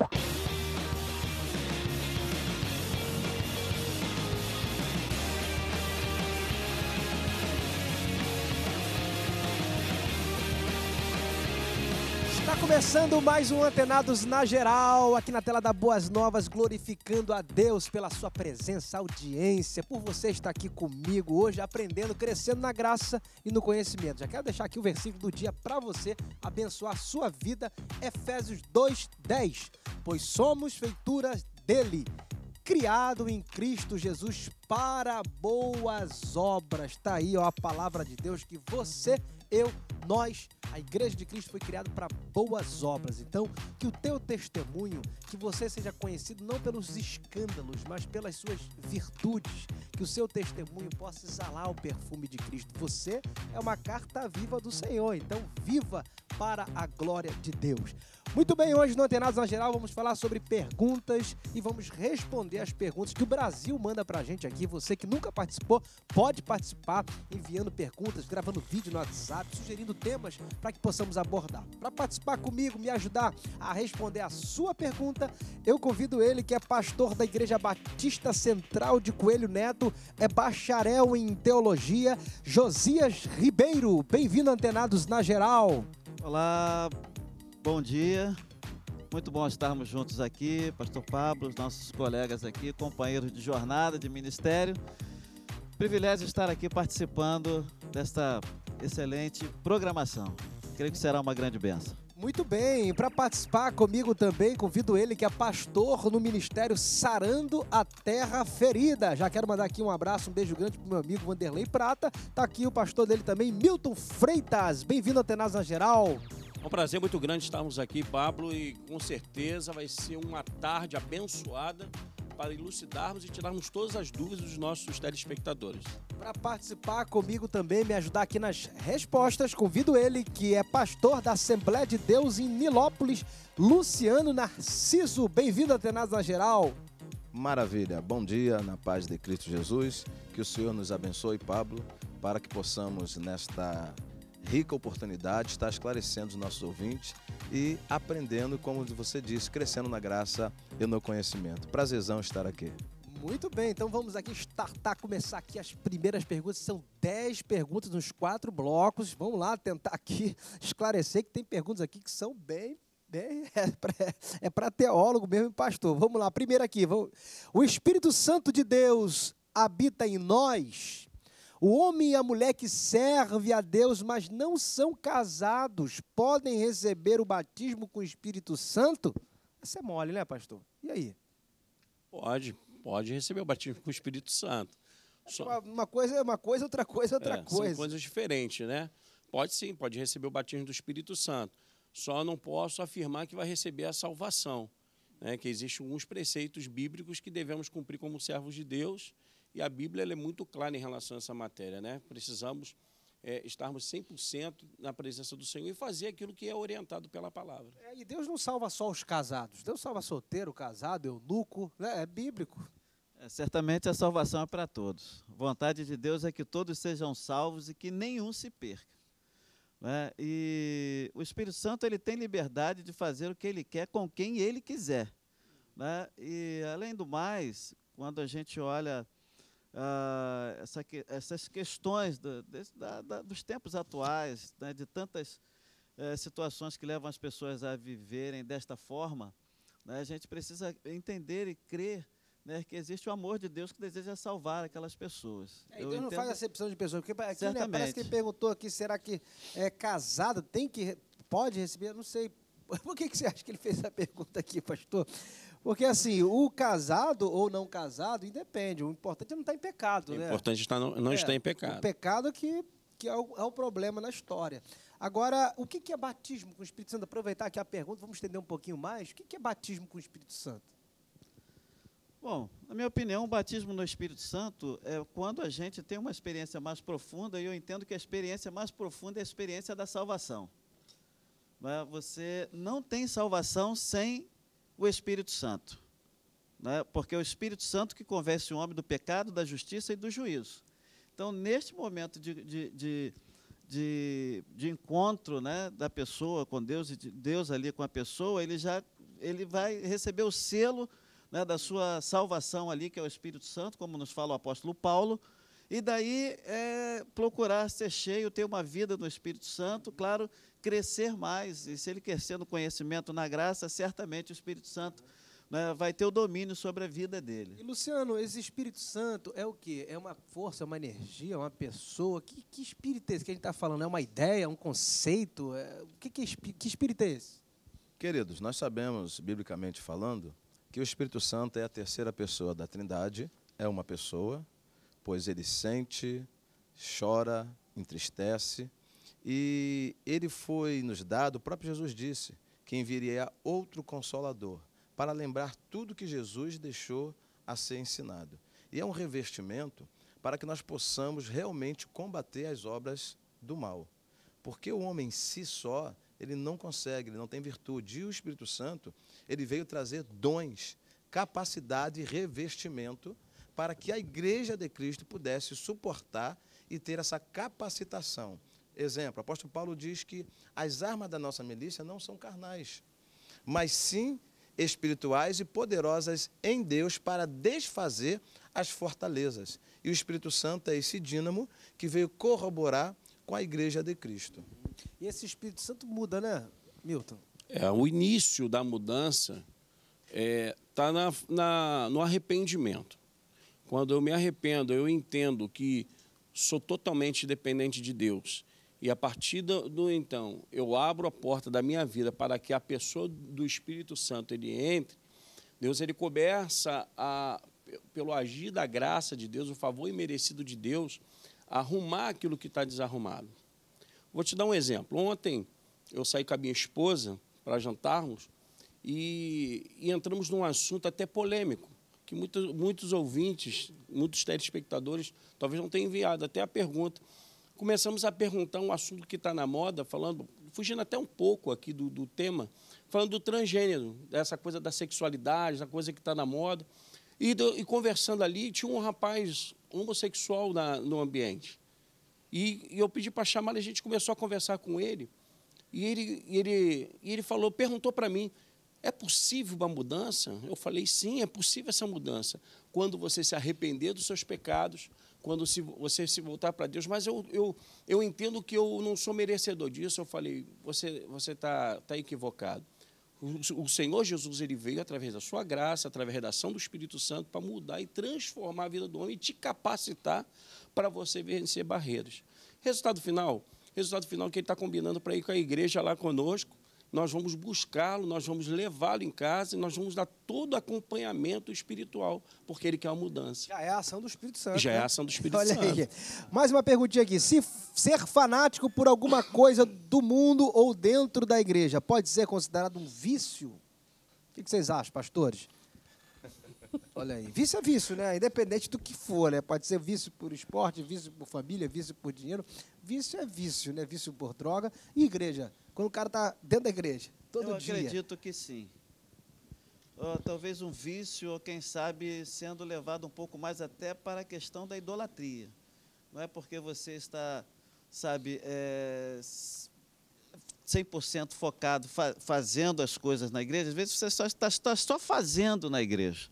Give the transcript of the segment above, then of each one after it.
Yeah. começando mais um Antenados na Geral, aqui na tela da Boas Novas, glorificando a Deus pela sua presença, audiência, por você estar aqui comigo hoje, aprendendo, crescendo na graça e no conhecimento. Já quero deixar aqui o versículo do dia para você abençoar a sua vida, Efésios 2:10, pois somos feituras dele, criado em Cristo Jesus para boas obras. Tá aí, ó, a palavra de Deus que você eu, nós, a Igreja de Cristo foi criada para boas obras. Então, que o teu testemunho, que você seja conhecido não pelos escândalos, mas pelas suas virtudes. Que o seu testemunho possa exalar o perfume de Cristo. Você é uma carta viva do Senhor, então viva para a glória de Deus. Muito bem, hoje no Antenados na Geral vamos falar sobre perguntas e vamos responder as perguntas que o Brasil manda pra gente aqui. Você que nunca participou, pode participar enviando perguntas, gravando vídeo no WhatsApp, sugerindo temas para que possamos abordar. Para participar comigo, me ajudar a responder a sua pergunta, eu convido ele que é pastor da Igreja Batista Central de Coelho Neto, é bacharel em teologia, Josias Ribeiro. Bem-vindo Antenados na Geral. Olá, Bom dia. Muito bom estarmos juntos aqui, Pastor Pablo, os nossos colegas aqui, companheiros de jornada, de ministério. Privilégio estar aqui participando desta excelente programação. Creio que será uma grande benção. Muito bem, para participar comigo também, convido ele que é pastor no ministério Sarando a Terra Ferida. Já quero mandar aqui um abraço, um beijo grande o meu amigo Vanderlei Prata. Está aqui o pastor dele também, Milton Freitas. Bem-vindo a Tenaz na Geral. É um prazer muito grande estarmos aqui, Pablo, e com certeza vai ser uma tarde abençoada para elucidarmos e tirarmos todas as dúvidas dos nossos telespectadores. Para participar comigo também, me ajudar aqui nas respostas, convido ele, que é pastor da Assembleia de Deus em Nilópolis, Luciano Narciso. Bem-vindo, Atenas na Geral. Maravilha, bom dia, na paz de Cristo Jesus. Que o Senhor nos abençoe, Pablo, para que possamos, nesta rica oportunidade, está esclarecendo os nossos ouvintes e aprendendo, como você disse, crescendo na graça e no conhecimento. Prazerzão estar aqui. Muito bem, então vamos aqui startar, começar aqui as primeiras perguntas. São 10 perguntas nos quatro blocos. Vamos lá tentar aqui esclarecer que tem perguntas aqui que são bem. bem é para é teólogo mesmo, pastor. Vamos lá, primeiro aqui. Vamos. O Espírito Santo de Deus habita em nós? O homem e a mulher que servem a Deus, mas não são casados, podem receber o batismo com o Espírito Santo? Isso é mole, né, pastor? E aí? Pode, pode receber o batismo com o Espírito Santo. Só... Uma coisa é uma coisa, outra coisa é outra é, coisa. São coisas diferentes, né? Pode sim, pode receber o batismo do Espírito Santo. Só não posso afirmar que vai receber a salvação. Né? Que existem alguns preceitos bíblicos que devemos cumprir como servos de Deus e a Bíblia é muito clara em relação a essa matéria, né? Precisamos é, estarmos 100% na presença do Senhor e fazer aquilo que é orientado pela palavra. É, e Deus não salva só os casados, Deus salva solteiro, casado, eunuco, né? é bíblico. É, certamente a salvação é para todos. Vontade de Deus é que todos sejam salvos e que nenhum se perca. Né? E o Espírito Santo ele tem liberdade de fazer o que ele quer com quem ele quiser. Né? E além do mais, quando a gente olha uh, essa, essas questões do, da, da, dos tempos atuais, né, de tantas uh, situações que levam as pessoas a viverem desta forma, né, a gente precisa entender e crer né, que existe o amor de Deus que deseja salvar aquelas pessoas. É, Deus entendo... não faz acepção de pessoas, porque aqui, né, parece que perguntou aqui, será que é casado tem que pode receber? Não sei. Por que, que você acha que ele fez a pergunta aqui, pastor? Porque assim, o casado ou não casado, independe. O importante é não estar em pecado. O é né? importante é não, não é, estar em pecado. O pecado que, que é, o, é o problema na história. Agora, o que é batismo com o Espírito Santo? Aproveitar aqui a pergunta, vamos estender um pouquinho mais. O que é batismo com o Espírito Santo? Bom, na minha opinião, o batismo no Espírito Santo é quando a gente tem uma experiência mais profunda, e eu entendo que a experiência mais profunda é a experiência da salvação. Né? Você não tem salvação sem o Espírito Santo. Né? Porque é o Espírito Santo que convence o homem do pecado, da justiça e do juízo. Então, neste momento de, de, de, de, de encontro né, da pessoa com Deus, e de Deus ali com a pessoa, ele já ele vai receber o selo né, da sua salvação ali, que é o Espírito Santo, como nos fala o apóstolo Paulo, e daí é procurar ser cheio, ter uma vida no Espírito Santo, claro, crescer mais. E se ele crescer no conhecimento, na graça, certamente o Espírito Santo né, vai ter o domínio sobre a vida dele. E Luciano, esse Espírito Santo é o quê? É uma força, é uma energia, é uma pessoa? Que, que espírito é esse que a gente está falando? É uma ideia, é um conceito? É, que, que, que espírito é esse? Queridos, nós sabemos, biblicamente falando, que o Espírito Santo é a terceira pessoa da Trindade, é uma pessoa, pois ele sente, chora, entristece. E ele foi nos dado, o próprio Jesus disse, que enviaria outro consolador para lembrar tudo que Jesus deixou a ser ensinado. E é um revestimento para que nós possamos realmente combater as obras do mal. Porque o homem em si só, ele não consegue, ele não tem virtude. E o Espírito Santo, ele veio trazer dons, capacidade e revestimento para que a igreja de Cristo pudesse suportar e ter essa capacitação. Exemplo, o apóstolo Paulo diz que as armas da nossa milícia não são carnais, mas sim espirituais e poderosas em Deus para desfazer as fortalezas. E o Espírito Santo é esse dínamo que veio corroborar com a igreja de Cristo. E esse Espírito Santo muda, né, Milton? É, o início da mudança está é, tá na, na, no arrependimento. Quando eu me arrependo, eu entendo que sou totalmente dependente de Deus. E a partir do, então, eu abro a porta da minha vida para que a pessoa do Espírito Santo ele entre. Deus ele começa a pelo agir da graça de Deus, o favor imerecido de Deus, arrumar aquilo que está desarrumado. Vou te dar um exemplo. Ontem eu saí com a minha esposa para jantarmos e, e entramos num assunto até polêmico que muitos, muitos ouvintes, muitos telespectadores, talvez não tenham enviado até a pergunta. Começamos a perguntar um assunto que está na moda, falando, fugindo até um pouco aqui do, do tema, falando do transgênero, dessa coisa da sexualidade, da coisa que está na moda. E, e, conversando ali, tinha um rapaz homossexual na, no ambiente. E, e eu pedi para chamar, a gente começou a conversar com ele. E ele, ele, ele falou, perguntou para mim, é possível uma mudança? Eu falei, sim, é possível essa mudança. Quando você se arrepender dos seus pecados, quando se, você se voltar para Deus. Mas eu, eu, eu entendo que eu não sou merecedor disso. Eu falei, você está tá equivocado. O, o Senhor Jesus ele veio através da sua graça, através da ação do Espírito Santo, para mudar e transformar a vida do homem e te capacitar para você vencer barreiras. Resultado final, resultado final que ele está combinando para ir com a igreja lá conosco, nós vamos buscá-lo, nós vamos levá-lo em casa e nós vamos dar todo acompanhamento espiritual, porque ele quer a mudança. Já é a ação do Espírito Santo. Já né? é a né? ação do Espírito Olha Santo. Aí. Mais uma perguntinha aqui. Se ser fanático por alguma coisa do mundo ou dentro da igreja pode ser considerado um vício? O que vocês acham, pastores? Olha aí, vício é vício, né? Independente do que for, né? Pode ser vício por esporte, vício por família, vício por dinheiro. Vício é vício, né? Vício por droga. E igreja, quando o cara está dentro da igreja, todo eu dia. Eu acredito que sim. Ou, talvez um vício, ou quem sabe sendo levado um pouco mais até para a questão da idolatria. Não é porque você está, sabe, é, 100% focado, fa fazendo as coisas na igreja, às vezes você só está, está só fazendo na igreja.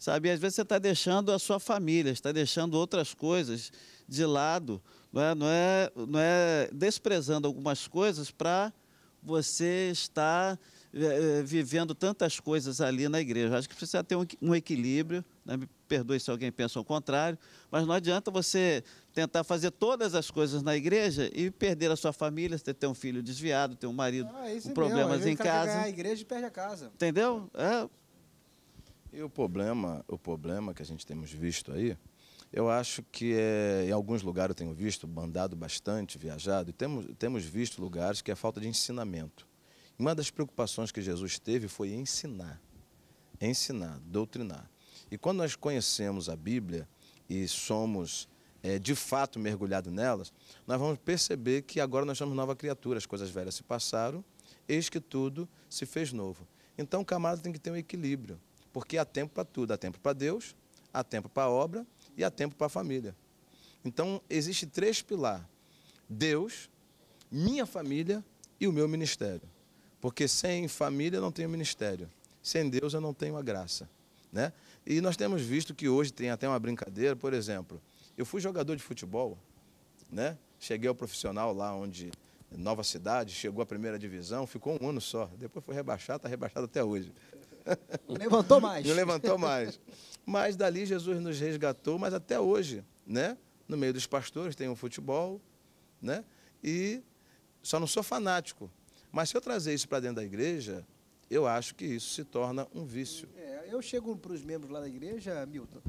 Sabe, às vezes você está deixando a sua família, está deixando outras coisas de lado, não é, não é, não é desprezando algumas coisas para você está é, vivendo tantas coisas ali na igreja. Acho que precisa ter um, um equilíbrio, né? me perdoe se alguém pensa o contrário, mas não adianta você tentar fazer todas as coisas na igreja e perder a sua família, você ter um filho desviado, ter um marido ah, com problemas em casa. A igreja perde a casa. Entendeu? É. E o problema, o problema que a gente temos visto aí, eu acho que é, em alguns lugares eu tenho visto, mandado bastante, viajado, e temos, temos visto lugares que é falta de ensinamento. Uma das preocupações que Jesus teve foi ensinar, ensinar, doutrinar. E quando nós conhecemos a Bíblia e somos é, de fato mergulhados nelas, nós vamos perceber que agora nós somos nova criatura, as coisas velhas se passaram, eis que tudo se fez novo. Então o camarada tem que ter um equilíbrio, porque há tempo para tudo, há tempo para Deus, há tempo para a obra e há tempo para a família. Então, existe três pilares: Deus, minha família e o meu ministério. Porque sem família eu não tenho ministério. Sem Deus eu não tenho a graça, né? E nós temos visto que hoje tem até uma brincadeira, por exemplo, eu fui jogador de futebol, né? Cheguei ao profissional lá onde Nova Cidade, chegou à primeira divisão, ficou um ano só. Depois foi rebaixado, está rebaixado até hoje. Levantou mais. Não levantou mais. Mas dali Jesus nos resgatou, mas até hoje, né? No meio dos pastores tem o um futebol, né? E só não sou fanático. Mas se eu trazer isso para dentro da igreja, eu acho que isso se torna um vício. É, eu chego para os membros lá da igreja, Milton,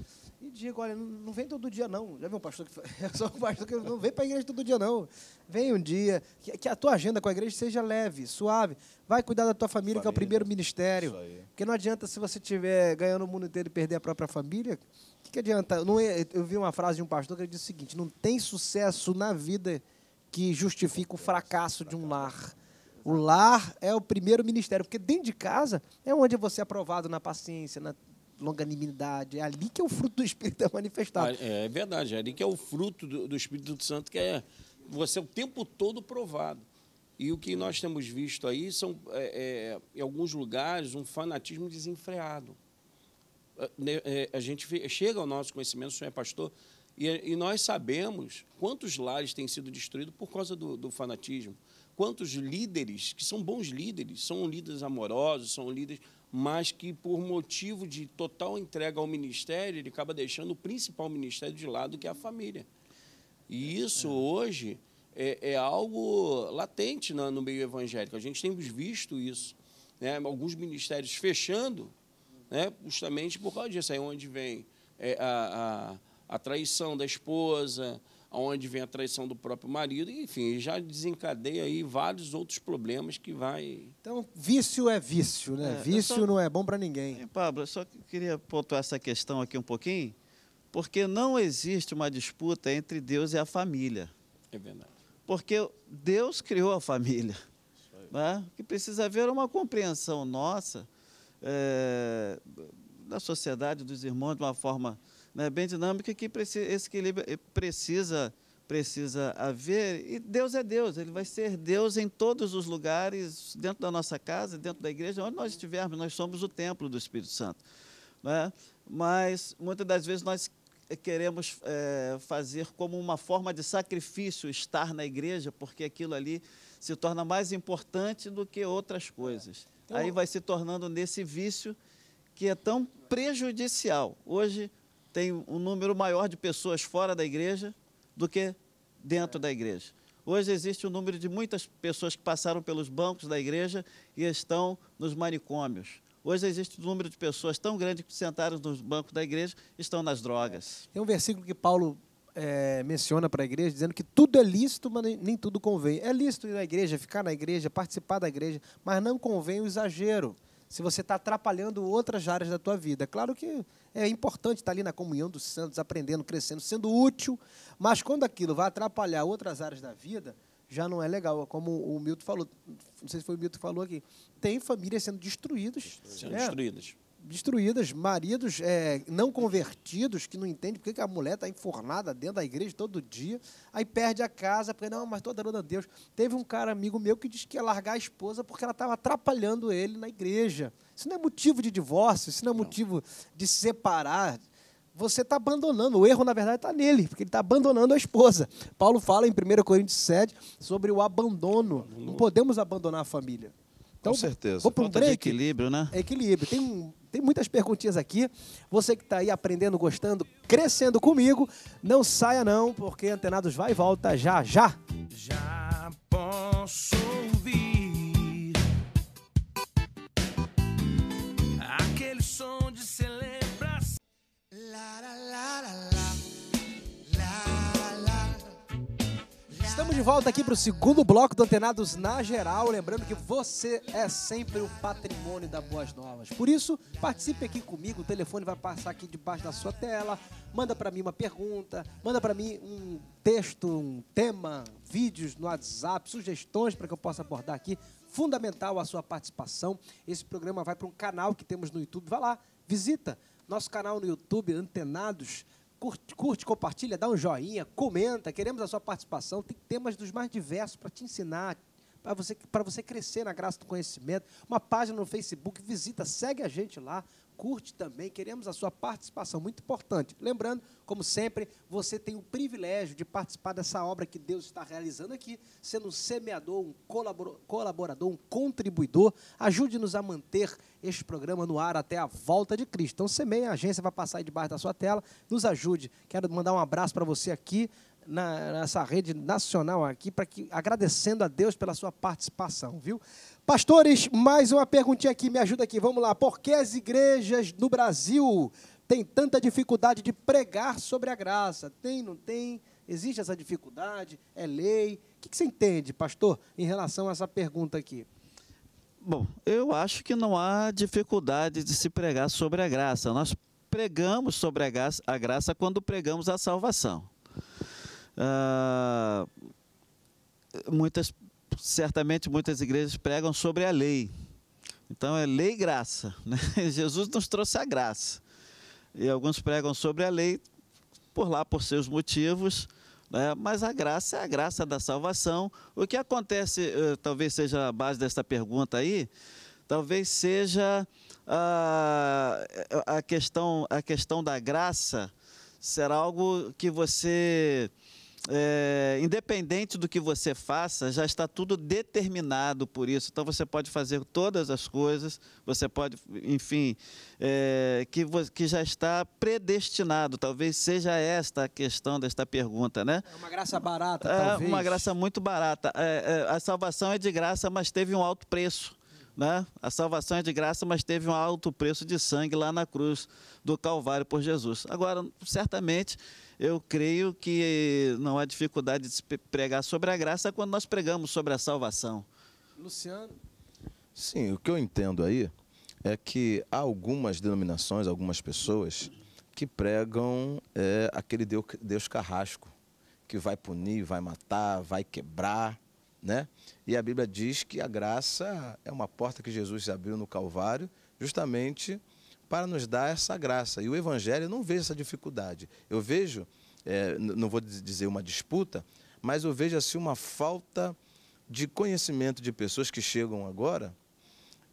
e digo, olha, não vem todo dia não. Já viu um pastor que é só um pastor que não vem para a igreja todo dia não. Vem um dia que, que, a tua agenda com a igreja seja leve, suave. Vai cuidar da tua família, família. que é o primeiro ministério. Porque não adianta se você estiver ganhando o mundo inteiro e perder a própria família. O que, que adianta? Não, é, eu vi uma frase de um pastor que ele disse o seguinte: não tem sucesso na vida que justifica o fracasso de um lar. O lar é o primeiro ministério, porque dentro de casa é onde você é aprovado na paciência, na longanimidade. É ali que é o fruto do Espírito é manifestado. É, é verdade, é ali que é o fruto do, do Espírito Santo, que é você o tempo todo provado. E o que nós temos visto aí são, é, é, em alguns lugares, um fanatismo desenfreado. É, né, é, a gente chega ao nosso conhecimento, o senhor é pastor, e, e nós sabemos quantos lares têm sido destruídos por causa do, do fanatismo quantos líderes que são bons líderes, são líderes amorosos, são líderes, mas que por motivo de total entrega ao ministério, ele acaba deixando o principal ministério de lado, que é a família. E é, isso é. hoje é, é, algo latente no, no meio evangélico. A gente tem visto isso. Né? Alguns ministérios fechando, né? justamente por causa disso. Aí é onde vem é, a, a, a traição da esposa, onde vem a traição do próprio marido, e, enfim, já desencadeia aí vários outros problemas que vai. Então, vício é vício, né? É, vício só... não é bom para ninguém. É, Pablo, eu só queria pontuar essa questão aqui um pouquinho, porque não existe uma disputa entre Deus e a família. É verdade. Porque Deus criou a família. Né? O que precisa haver uma compreensão nossa é, da sociedade, dos irmãos, de uma forma né, bem dinâmica que precisa, esse equilíbrio eh, precisa, precisa haver. E Deus é Deus, Ele vai ser Deus em todos os lugares, dentro da nossa casa, dentro da igreja, onde nós estivermos, nós somos o templo do Espírito Santo. Né? Mas muitas das vezes nós eh, queremos é, fazer como uma forma de sacrifício estar na igreja, porque aquilo ali se torna mais importante do que outras coisas. É. Então, Aí vai se tornando nesse vício que é tão prejudicial. Hoje, tem um número maior de pessoas fora da igreja do que dentro é. da igreja. Hoje existe um número de muitas pessoas que passaram pelos bancos da igreja e estão nos manicômios. Hoje existe um número de pessoas tão grande que sentaram nos bancos da igreja e estão nas drogas. É. Tem um versículo que Paulo é, menciona para a igreja, dizendo que tudo é lícito, mas nem tudo convém. É lícito ir à igreja, ficar na igreja, participar da igreja, mas não convém o exagero se você está atrapalhando outras áreas da tua vida. Claro que é importante estar ali na comunhão dos santos, aprendendo, crescendo, sendo útil, mas quando aquilo vai atrapalhar outras áreas da vida, já não é legal. É como o Milton falou, não sei se foi o Milton que falou aqui, tem famílias sendo destruídas. Sendo é. destruídas destruídas, maridos é, não convertidos, que não entendem porque que a mulher está enfornada dentro da igreja todo dia, aí perde a casa, porque não, mas estou adorando a Deus. Teve um cara amigo meu que disse que ia largar a esposa porque ela estava atrapalhando ele na igreja. Isso não é motivo de divórcio, isso não é motivo de se separar. Você está abandonando, o erro na verdade está nele, porque ele está abandonando a esposa. Paulo fala em 1 Coríntios 7 sobre o abandono. Não podemos abandonar a família. Então, Com certeza. Vou para um break. de equilíbrio, né? É equilíbrio. Tem um tem muitas perguntinhas aqui. Você que está aí aprendendo, gostando, crescendo comigo, não saia não, porque Antenados vai e volta já, já. Já posso ouvir aquele som de celebração. La, la, la, Estamos de volta aqui para o segundo bloco do Antenados na Geral. Lembrando que você é sempre o patrimônio da Boas Novas. Por isso, participe aqui comigo. O telefone vai passar aqui debaixo da sua tela. Manda para mim uma pergunta, manda para mim um texto, um tema, vídeos no WhatsApp, sugestões para que eu possa abordar aqui. Fundamental a sua participação. Esse programa vai para um canal que temos no YouTube. Vai lá, visita nosso canal no YouTube, Antenados Curte, curte, compartilha, dá um joinha, comenta. Queremos a sua participação. Tem temas dos mais diversos para te ensinar, para você, você crescer na graça do conhecimento. Uma página no Facebook, visita, segue a gente lá curte também, queremos a sua participação, muito importante. Lembrando, como sempre, você tem o privilégio de participar dessa obra que Deus está realizando aqui, sendo um semeador, um colaborador, um contribuidor. Ajude-nos a manter este programa no ar até a volta de Cristo. Então, semeia, a agência vai passar aí debaixo da sua tela, nos ajude. Quero mandar um abraço para você aqui na, nessa rede nacional aqui, para que agradecendo a Deus pela sua participação, viu? Pastores, mais uma perguntinha aqui, me ajuda aqui, vamos lá. Por que as igrejas no Brasil têm tanta dificuldade de pregar sobre a graça? Tem, não tem? Existe essa dificuldade? É lei? O que, você entende, pastor, em relação a essa pergunta aqui? Bom, eu acho que não há dificuldade de se pregar sobre a graça. Nós pregamos sobre a graça, a graça quando pregamos a salvação. Ah, muitas, certamente muitas igrejas pregam sobre a lei. Então é lei e graça. Né? Jesus nos trouxe a graça. E alguns pregam sobre a lei por lá, por seus motivos. Né? Mas a graça é a graça da salvação. O que acontece, eh, talvez seja a base desta pergunta aí, talvez seja a, ah, a, questão, a questão da graça será algo que você é, independente do que você faça, já está tudo determinado por isso. Então você pode fazer todas as coisas, você pode, enfim, é, que, que já está predestinado. Talvez seja esta a questão desta pergunta, né? É uma graça barata, é, Uma graça muito barata. É, é, a salvação é de graça, mas teve um alto preço. Né? A salvação é de graça, mas teve um alto preço de sangue lá na cruz do Calvário por Jesus. Agora, certamente eu creio que não há dificuldade de pregar sobre a graça quando nós pregamos sobre a salvação. Luciano? Sim, o que eu entendo aí é que há algumas denominações, algumas pessoas que pregam é, aquele Deus, Deus carrasco, que vai punir, vai matar, vai quebrar, né? E a Bíblia diz que a graça é uma porta que Jesus abriu no Calvário, justamente para nos dar essa graça. E o Evangelho não vê essa dificuldade. Eu vejo, é, não vou dizer uma disputa, mas eu vejo assim uma falta de conhecimento de pessoas que chegam agora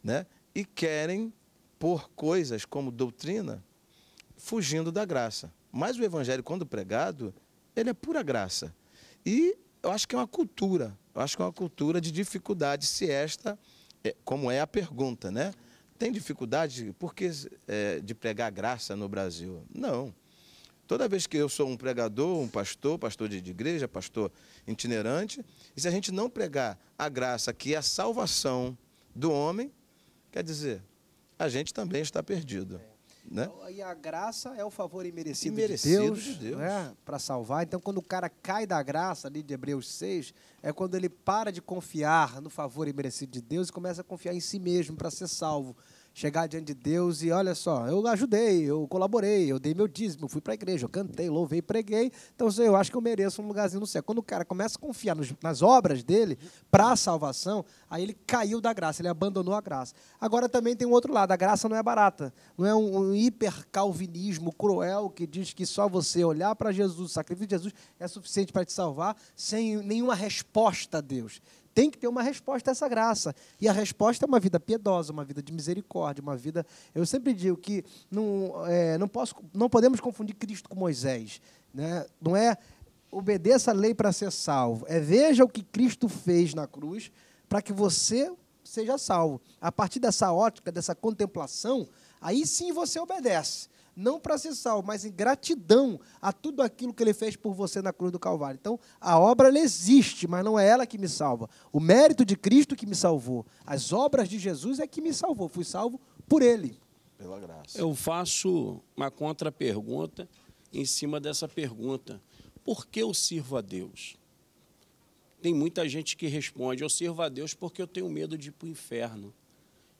né, e querem pôr coisas como doutrina fugindo da graça. Mas o Evangelho, quando pregado, ele é pura graça. E eu acho que é uma cultura, eu acho que é uma cultura de dificuldade, se esta, é, como é a pergunta, né? tem dificuldade porque, é, de pregar graça no Brasil. Não. Toda vez que eu sou um pregador, um pastor, pastor de igreja, pastor itinerante, e se a gente não pregar a graça que é a salvação do homem, quer dizer, a gente também está perdido. Né? E então, a graça é o favor imerecido, imerecido de Deus, de Deus. Né? para salvar. Então, quando o cara cai da graça, ali de Hebreus 6, é quando ele para de confiar no favor imerecido de Deus e começa a confiar em si mesmo para ser salvo chegar diante de Deus e olha só, eu ajudei, eu colaborei, eu dei meu dízimo, fui para a igreja, eu cantei, louvei, preguei, então eu acho que eu mereço um lugarzinho no céu. Quando o cara começa a confiar nos, nas obras dele para a salvação, aí ele caiu da graça, ele abandonou a graça. Agora também tem um outro lado, a graça não é barata, não é um, um hipercalvinismo cruel que diz que só você olhar para Jesus, o sacrifício de Jesus é suficiente para te salvar sem nenhuma resposta a Deus. Tem que ter uma resposta a essa graça. E a resposta é uma vida piedosa, uma vida de misericórdia, uma vida. Eu sempre digo que não, é, não, posso, não podemos confundir Cristo com Moisés. Né? Não é obedeça a lei para ser salvo. É veja o que Cristo fez na cruz para que você seja salvo. A partir dessa ótica, dessa contemplação, aí sim você obedece não para ser salvo, mas em gratidão a tudo aquilo que ele fez por você na cruz do Calvário. Então, a obra existe, mas não é ela que me salva. O mérito de Cristo que me salvou. As obras de Jesus é que me salvou. Fui salvo por ele. Pela graça. Eu faço uma contra-pergunta em cima dessa pergunta. Por que eu sirvo a Deus? Tem muita gente que responde: Eu sirvo a Deus porque eu tenho medo de ir para o inferno.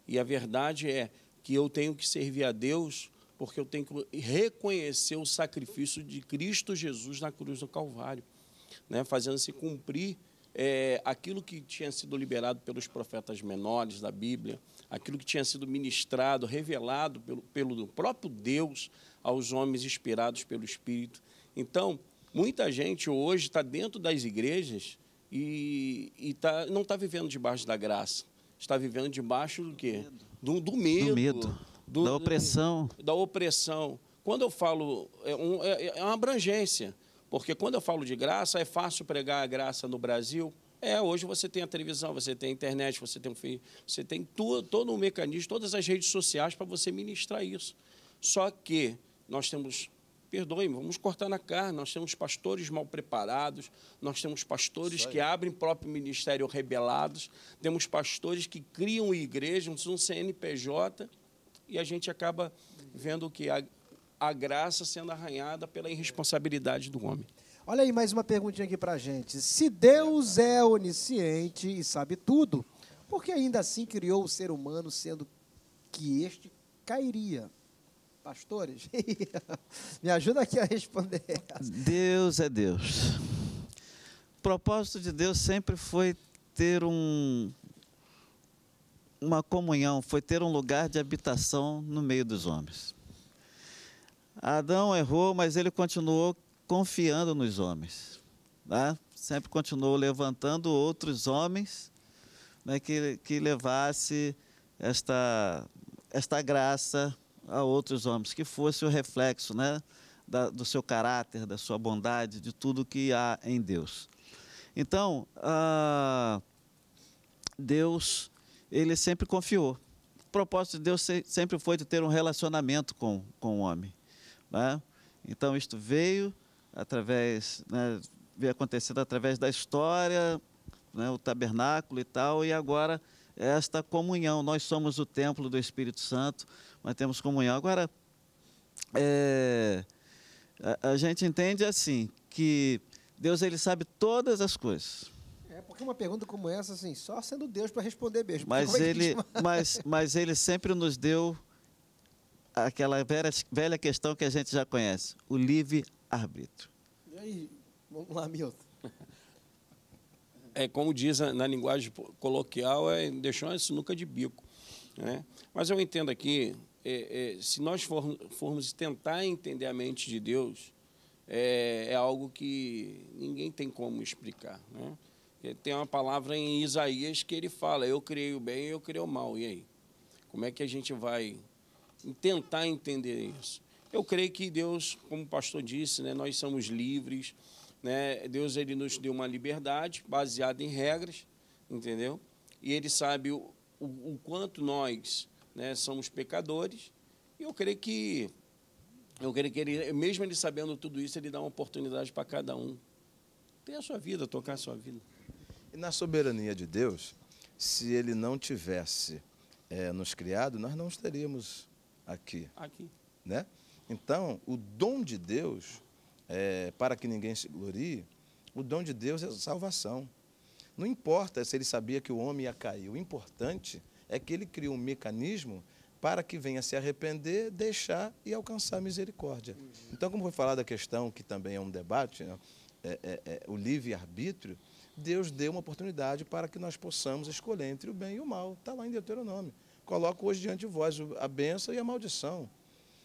E a verdade é que eu tenho que servir a Deus porque eu tenho que reconhecer o sacrifício de Cristo Jesus na cruz do Calvário, né? fazendo-se cumprir é, aquilo que tinha sido liberado pelos profetas menores da Bíblia, aquilo que tinha sido ministrado, revelado pelo, pelo próprio Deus aos homens inspirados pelo Espírito. Então, muita gente hoje está dentro das igrejas e, e tá, não está vivendo debaixo da graça, está vivendo debaixo do quê? Do, do medo. Do medo do, da opressão. Da opressão. Quando eu falo, é, um, é, é, é, uma abrangência, porque quando eu falo de graça, é fácil pregar a graça no Brasil, é, hoje você tem a televisão, você tem a internet, você tem um filho, você tem tu, todo um mecanismo, todas as redes sociais para você ministrar isso. Só que nós temos, perdoe-me, vamos cortar na carne, nós temos pastores mal preparados, nós temos pastores que abrem próprio ministério rebelados, temos pastores que criam igrejas um CNPJ, e a gente acaba vendo que a, a graça sendo arranhada pela irresponsabilidade do homem. Olha aí mais uma perguntinha aqui para gente. Se Deus é onisciente e sabe tudo, por que ainda assim criou o ser humano, sendo que este cairia? Pastores, me ajuda aqui a responder. Deus é Deus. O propósito de Deus sempre foi ter um, uma comunhão, foi ter um lugar de habitação no meio dos homens. Adão errou, mas ele continuou confiando nos homens. Tá? Sempre continuou levantando outros homens né, que, que levasse esta, esta graça a outros homens, que fosse o reflexo né, da, do seu caráter, da sua bondade, de tudo que há em Deus. Então, ah, Deus ele sempre confiou. O propósito de Deus sempre foi de ter um relacionamento com, com o homem. Né? Então, isto veio através, né, veio acontecendo através da história, né, o tabernáculo e tal, e agora esta comunhão. Nós somos o templo do Espírito Santo, mas temos comunhão. Agora, é, a, a gente entende assim, que Deus ele sabe todas as coisas. É porque uma pergunta como essa, assim, só sendo Deus para responder mesmo. Mas é ele, mas, mas ele sempre nos deu aquela velha, velha questão que a gente já conhece, o livre-arbítrio. E aí, vamos lá, Milton. É como diz na linguagem coloquial, é deixou uma sinuca de bico. Né? Mas eu entendo aqui, é, é, se nós for, formos tentar entender a mente de Deus, é, é algo que ninguém tem como explicar. Né? Tem uma palavra em Isaías que ele fala: Eu criei o bem e eu criei o mal. E aí? Como é que a gente vai tentar entender isso? Eu creio que Deus, como o pastor disse, né, nós somos livres. Né? Deus ele nos deu uma liberdade baseada em regras, entendeu? E ele sabe o, o, o quanto nós né, somos pecadores. E eu creio que eu creio que ele, mesmo ele sabendo tudo isso, ele dá uma oportunidade para cada um ter a sua vida, tocar a sua vida. E na soberania de Deus, se ele não tivesse é, nos criado, nós não estaríamos aqui. Aqui. Né? Então, o dom de Deus, é, para que ninguém se glorie, o dom de Deus é a salvação. Não importa se ele sabia que o homem ia cair, o importante é que ele criou um mecanismo para que venha se arrepender, deixar e alcançar a misericórdia. Uhum. Então, como foi falado a questão, que também é um debate, né? é, é, é, o livre-arbítrio, Deus deu uma oportunidade para que nós possamos escolher entre o bem e o mal. Está lá em Deuteronômio. Coloco hoje diante de vós a benção e a maldição,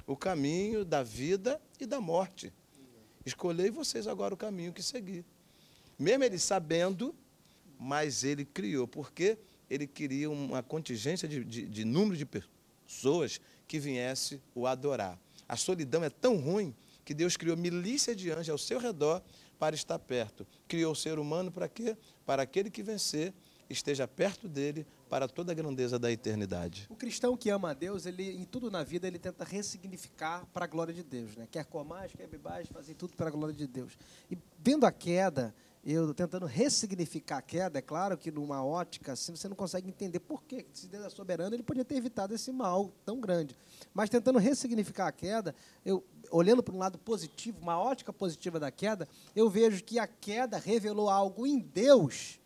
o caminho da vida e da morte. Escolhei vocês agora o caminho que seguir. Mesmo ele sabendo, mas ele criou, porque ele queria uma contingência de, de, de número de pessoas que viesse o adorar. A solidão é tão ruim que Deus criou milícia de anjos ao seu redor para estar perto. Criou o ser humano para quê? Para aquele que vencer esteja perto dele para toda a grandeza da eternidade. O cristão que ama a Deus, ele em tudo na vida ele tenta ressignificar para a glória de Deus, né? Quer mais, quer mais, fazer tudo para a glória de Deus. E vendo a queda, eu tentando ressignificar a queda, é claro que numa ótica assim você não consegue entender por que, se Deus é soberano, ele podia ter evitado esse mal tão grande. Mas tentando ressignificar a queda, eu olhando para um lado positivo, uma ótica positiva da queda, eu vejo que a queda revelou algo em Deus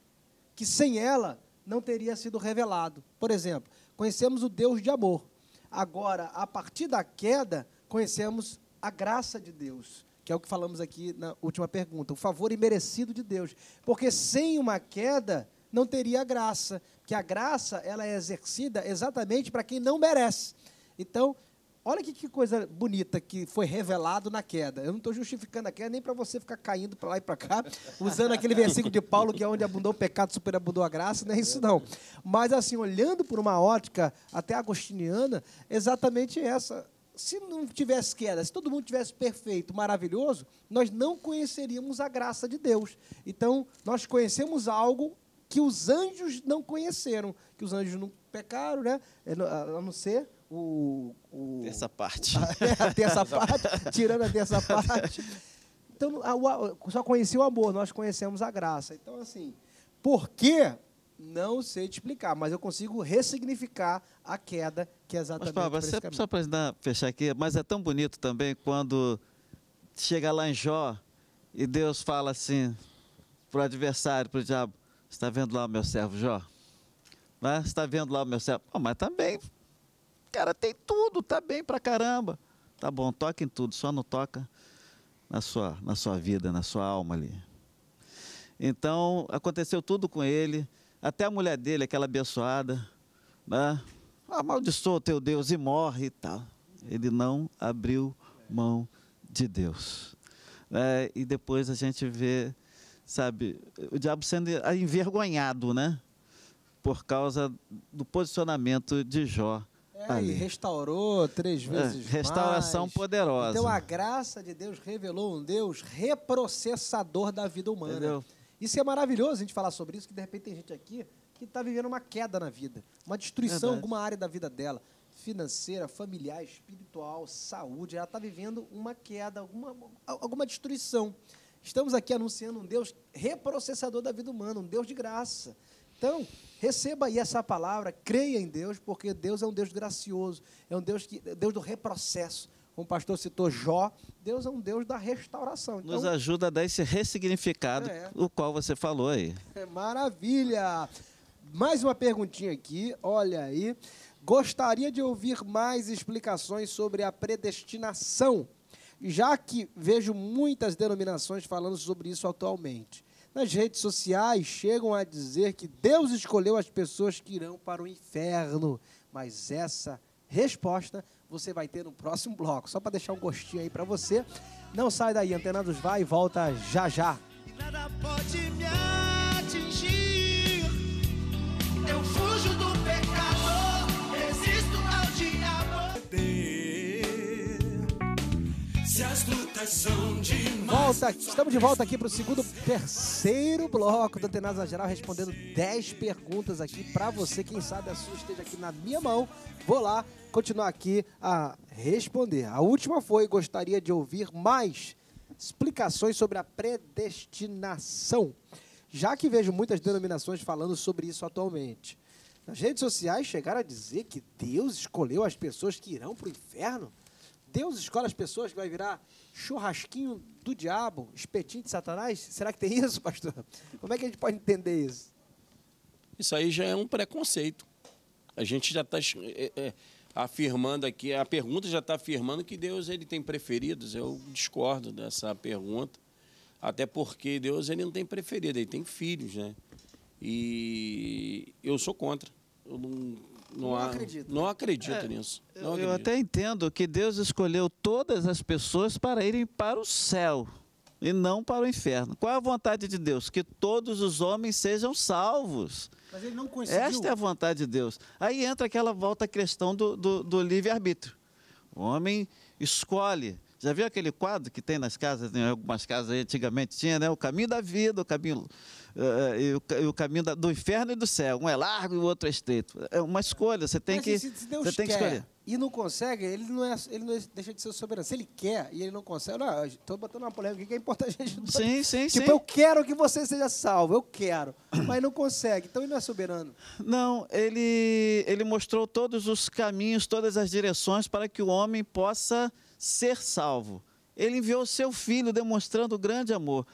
que sem ela não teria sido revelado. Por exemplo, conhecemos o Deus de amor. Agora, a partir da queda, conhecemos a graça de Deus que é o que falamos aqui na última pergunta, o favor imerecido de Deus. Porque sem uma queda não teria graça, que a graça ela é exercida exatamente para quem não merece. Então, olha que, que, coisa bonita que foi revelado na queda. Eu não estou justificando a queda nem para você ficar caindo para lá e para cá, usando aquele versículo de Paulo que é onde abundou o pecado, superabundou a graça, não é isso não. Mas assim, olhando por uma ótica até agostiniana, exatamente essa se não tivesse queda, se todo mundo tivesse perfeito, maravilhoso, nós não conheceríamos a graça de Deus. Então, nós conhecemos algo que os anjos não conheceram, que os anjos não pecaram, né? É, a não ser o. o terça parte. A, a terça parte, tirando a terça parte. Então, a, só conheceu o amor, nós conhecemos a graça. Então, assim, por que não sei te explicar, mas eu consigo ressignificar a queda, que é exatamente mas, Pablo, você, Só para fechar aqui, mas é tão bonito também quando chega lá em Jó e Deus fala assim para o adversário, para o diabo, está vendo lá o meu servo Jó? Está né? vendo lá o meu servo? Oh, mas tá bem, cara, tem tudo, tá bem para caramba. Tá bom, toca em tudo, só não toca na sua, na sua vida, na sua alma ali. Então, aconteceu tudo com ele, até a mulher dele, aquela abençoada, né? Ah, amaldiçoa teu Deus e morre e tal. Ele não abriu mão de Deus. É, e depois a gente vê, sabe, o diabo sendo envergonhado, né? Por causa do posicionamento de Jó. É, ali. restaurou três é, vezes é, Restauração mais. poderosa. Então a graça de Deus revelou um Deus reprocessador da vida humana. Entendeu? Isso é maravilhoso a gente falar sobre isso, que de repente tem gente aqui que está vivendo uma queda na vida, uma destruição em alguma área da vida dela, financeira, familiar, espiritual, saúde. Ela está vivendo uma queda, alguma, alguma destruição. Estamos aqui anunciando um Deus reprocessador da vida humana, um Deus de graça. Então, receba aí essa palavra, creia em Deus, porque Deus é um Deus gracioso, é um Deus que Deus do reprocesso como o pastor citou Jó, Deus é um Deus da restauração. Então, Nos ajuda a dar esse ressignificado, é. o qual você falou aí. É maravilha! Mais uma perguntinha aqui, olha aí. Gostaria de ouvir mais explicações sobre a predestinação, já que vejo muitas denominações falando sobre isso atualmente. Nas redes sociais chegam a dizer que Deus escolheu as pessoas que irão para o inferno, mas essa resposta você vai ter no próximo bloco. Só para deixar um gostinho aí para você. Não sai daí, Antenados vai e volta já já. Nada pode me atingir. Eu fujo do Volta, estamos de volta aqui para o segundo, terceiro bloco do Antenasa Geral, respondendo 10 perguntas aqui para você. Quem sabe a sua esteja aqui na minha mão. Vou lá continuar aqui a responder. A última foi: gostaria de ouvir mais explicações sobre a predestinação, já que vejo muitas denominações falando sobre isso atualmente. Nas redes sociais chegaram a dizer que Deus escolheu as pessoas que irão para o inferno? Deus escolhe as pessoas que vai virar churrasquinho do diabo, espetinho de Satanás? Será que tem isso, pastor? Como é que a gente pode entender isso? Isso aí já é um preconceito. A gente já está é, é, afirmando aqui, a pergunta já está afirmando que Deus ele tem preferidos. Eu discordo dessa pergunta, até porque Deus ele não tem preferido, ele tem filhos, né? E eu sou contra. Eu não não, não acredito. Não acredito é, nisso. Não eu, acredito. eu até entendo que Deus escolheu todas as pessoas para irem para o céu e não para o inferno. Qual é a vontade de Deus? Que todos os homens sejam salvos. Mas ele não conseguiu. Esta é a vontade de Deus. Aí entra aquela volta à questão do, do, do livre-arbítrio. O homem escolhe. Já viu aquele quadro que tem nas casas, em algumas casas antigamente tinha, né? O caminho da vida, o caminho, uh, e, o, e o, caminho da, do inferno e do céu. Um é largo e o outro é estreito. É uma escolha, você tem, Mas, que, se, Deus você tem que escolher. E não consegue, ele não, é, ele não é, deixa de ser soberano. Se ele quer e ele não consegue. Estou botando uma polêmica aqui que é importante a gente. Sim, sim, tipo, sim. eu quero que você seja salvo, eu quero. Mas não consegue, então ele não é soberano. Não, ele, ele mostrou todos os caminhos, todas as direções para que o homem possa ser salvo. Ele enviou seu filho demonstrando grande amor.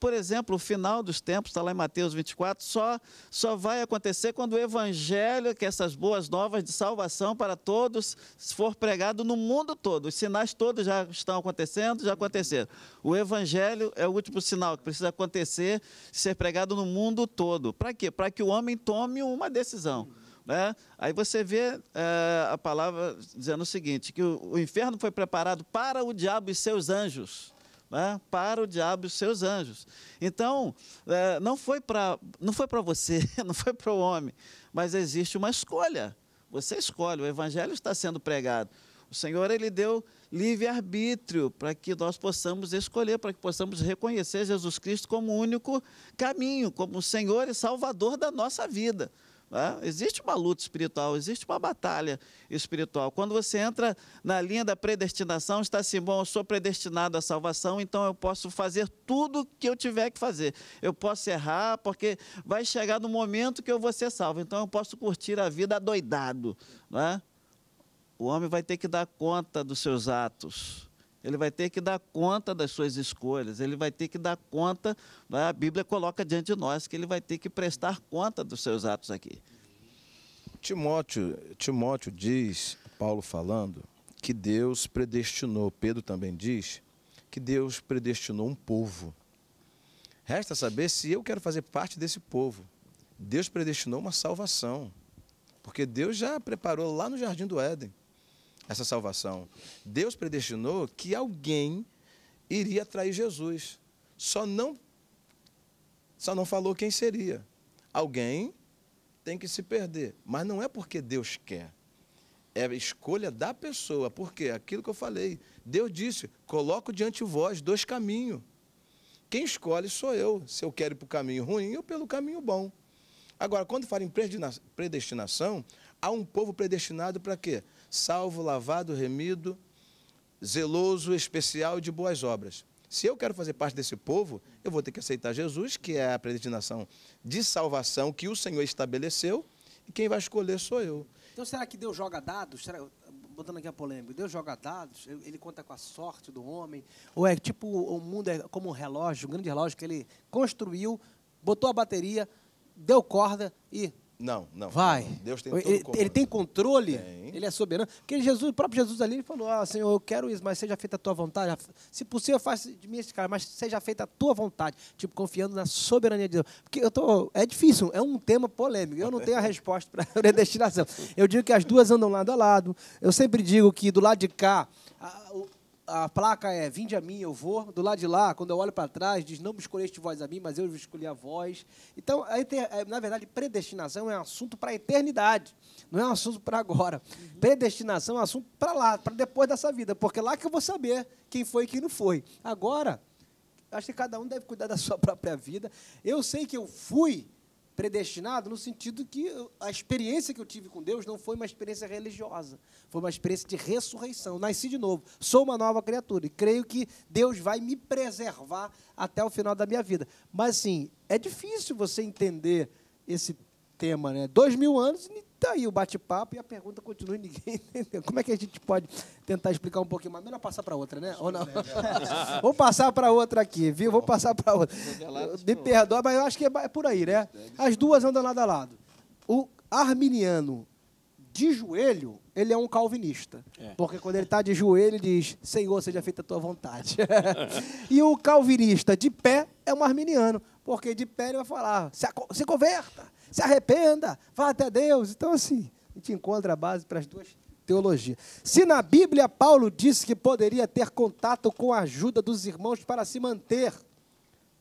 Por exemplo, o final dos tempos, está lá em Mateus 24, só, só vai acontecer quando o evangelho, que essas boas novas de salvação para todos, for pregado no mundo todo. Os sinais todos já estão acontecendo, já aconteceram. O evangelho é o último sinal que precisa acontecer, ser pregado no mundo todo. Para quê? Para que o homem tome uma decisão. Né? Aí você vê é, a palavra dizendo o seguinte, que o, o, inferno foi preparado para o diabo e seus anjos. Né? Para o diabo e seus anjos. Então, é, não foi para você, não foi para o homem, mas existe uma escolha. Você escolhe, o evangelho está sendo pregado. O Senhor ele deu livre arbítrio para que nós possamos escolher, para que possamos reconhecer Jesus Cristo como o único caminho, como o Senhor e Salvador da nossa vida. Né? Existe uma luta espiritual, existe uma batalha espiritual. Quando você entra na linha da predestinação, está assim: bom, eu sou predestinado à salvação, então eu posso fazer tudo que eu tiver que fazer. Eu posso errar, porque vai chegar no momento que eu vou ser salvo. Então eu posso curtir a vida adoidado. Né? O homem vai ter que dar conta dos seus atos ele vai ter que dar conta das suas escolhas, ele vai ter que dar conta, né, a Bíblia coloca diante de nós que ele vai ter que prestar conta dos seus atos aqui. Timóteo, Timóteo diz, Paulo falando, que Deus predestinou, Pedro também diz, que Deus predestinou um povo. Resta saber se eu quero fazer parte desse povo. Deus predestinou uma salvação, porque Deus já preparou lá no jardim do Éden essa salvação. Deus predestinou que alguém iria trair Jesus. Só não só não falou quem seria. Alguém tem que se perder, mas não é porque Deus quer. É a escolha da pessoa, porque aquilo que eu falei, Deus disse: coloco diante de vós dois caminhos. Quem escolhe sou eu, se eu quero ir para o caminho ruim ou pelo caminho bom. Agora, quando fala em predestinação, há um povo predestinado para quê? salvo, lavado, remido, zeloso, especial de boas obras. Se eu quero fazer parte desse povo, eu vou ter que aceitar Jesus, que é a predestinação de salvação que o Senhor estabeleceu, e quem vai escolher sou eu. Então será que Deus joga dados? Será, botando aqui a polêmica, Deus joga dados? Ele conta com a sorte do homem? Ou é tipo, o mundo é como um relógio, um grande relógio que ele construiu, botou a bateria, deu corda e não, não. Vai. Deus tem ele, ele, tem controle? Tem. Ele é soberano. Porque Jesus, o próprio Jesus ali falou: ah, Senhor, eu quero isso, mas seja feita a tua vontade. Se possível, faça de mim esse cara, mas seja feita a tua vontade. Tipo, confiando na soberania de Deus. Porque eu tô, é difícil, é um tema polêmico. Eu não tenho a resposta para a predestinação. Eu digo que as duas andam lado a lado. Eu sempre digo que do lado de cá, a, o, a placa é Vinde a mim, eu vou. Do lado de lá, quando eu olho para trás, diz Não me escolheste vós a mim, mas eu escolhi a vós. Então, é, na verdade, predestinação é um assunto para a eternidade, não é um assunto para agora. Uhum. Predestinação é um assunto para lá, para depois dessa vida, porque é lá que eu vou saber quem foi e quem não foi. Agora, acho que cada um deve cuidar da sua própria vida. Eu sei que eu fui predestinado no sentido que a experiência que eu tive com Deus não foi uma experiência religiosa, foi uma experiência de ressurreição. Nasci de novo, sou uma nova criatura e creio que Deus vai me preservar até o final da minha vida. Mas assim, é difícil você entender esse tema, né? Dois mil anos e Está aí o bate-papo e a pergunta continua e ninguém entendeu. Como é que a gente pode tentar explicar um pouquinho mais? Melhor passar para outra, né? Ou não? É vou passar para outra aqui, viu? Vou passar para outra. Me perdoa, mas eu acho que é, é por aí, né? As duas andam lado a lado. O arminiano de joelho, ele é um calvinista. É. Porque quando ele está de joelho, ele diz: Senhor, seja feita a tua vontade. e o calvinista de pé é um arminiano. Porque de pé ele vai falar: se converta se arrependa, vá até Deus. Então, assim, a gente encontra a base para as duas teologias. Se na Bíblia Paulo disse que poderia ter contato com a ajuda dos irmãos para se manter,